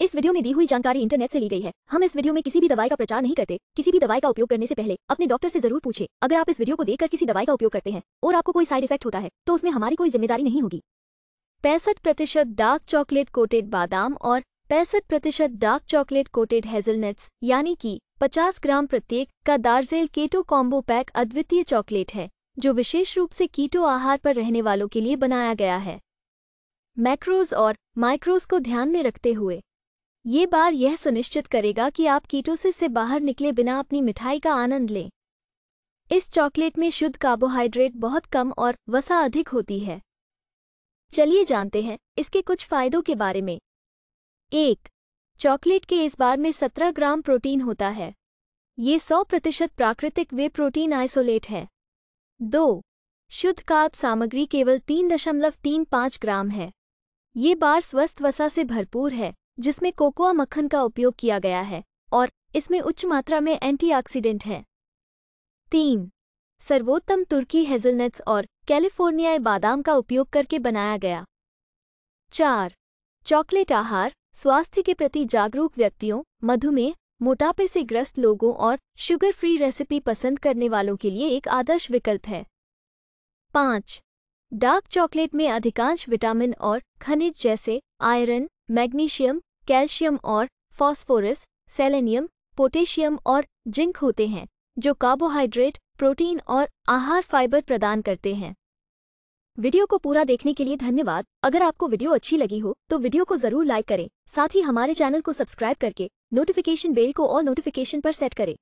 इस वीडियो में दी हुई जानकारी इंटरनेट से ली गई है हम इस वीडियो में किसी भी दवाई का प्रचार नहीं करते किसी भी दवाई का उपयोग करने से पहले अपने डॉक्टर से जरूर पूछे अगर आप इस वीडियो को देखकर किसी दवाई का उपयोग करते हैं और आपको कोई साइड इफेक्ट होता है तो उसमें हमारी कोई जिम्मेदारी नहीं होगी पैंसठ प्रतिशत डार्क चॉकलेट कोटेड बादाम और पैंसठ प्रतिशत डार्क चॉकलेट कोटेड हेजलनट्स यानी कि 50 ग्राम प्रत्येक का दार्जेल केटो कॉम्बो पैक अद्वितीय चॉकलेट है जो विशेष रूप से कीटो आहार पर रहने वालों के लिए बनाया गया है मैक्रोज और माइक्रोज को ध्यान में रखते हुए ये बार यह सुनिश्चित करेगा कि आप कीटोसिस से बाहर निकले बिना अपनी मिठाई का आनंद लें इस चॉकलेट में शुद्ध कार्बोहाइड्रेट बहुत कम और वसा अधिक होती है चलिए जानते हैं इसके कुछ फायदों के बारे में एक चॉकलेट के इस बार में 17 ग्राम प्रोटीन होता है ये 100 प्रतिशत प्राकृतिक वे प्रोटीन आइसोलेट है दो शुद्ध कार्ब सामग्री केवल 3.35 ग्राम है ये बार स्वस्थ वसा से भरपूर है जिसमें कोकोआ मक्खन का उपयोग किया गया है और इसमें उच्च मात्रा में एंटीऑक्सीडेंट है तीन सर्वोत्तम तुर्की हेजलनट्स और कैलिफोर्नियाई बादाम का उपयोग करके बनाया गया चार चॉकलेट आहार स्वास्थ्य के प्रति जागरूक व्यक्तियों मधुमेह मोटापे से ग्रस्त लोगों और शुगर फ्री रेसिपी पसंद करने वालों के लिए एक आदर्श विकल्प है पाँच डार्क चॉकलेट में अधिकांश विटामिन और खनिज जैसे आयरन मैग्नीशियम कैल्शियम और फॉस्फोरस सेलेनियम पोटेशियम और जिंक होते हैं जो कार्बोहाइड्रेट प्रोटीन और आहार फाइबर प्रदान करते हैं वीडियो को पूरा देखने के लिए धन्यवाद अगर आपको वीडियो अच्छी लगी हो तो वीडियो को जरूर लाइक करें साथ ही हमारे चैनल को सब्सक्राइब करके नोटिफिकेशन बेल को और नोटिफिकेशन पर सेट करें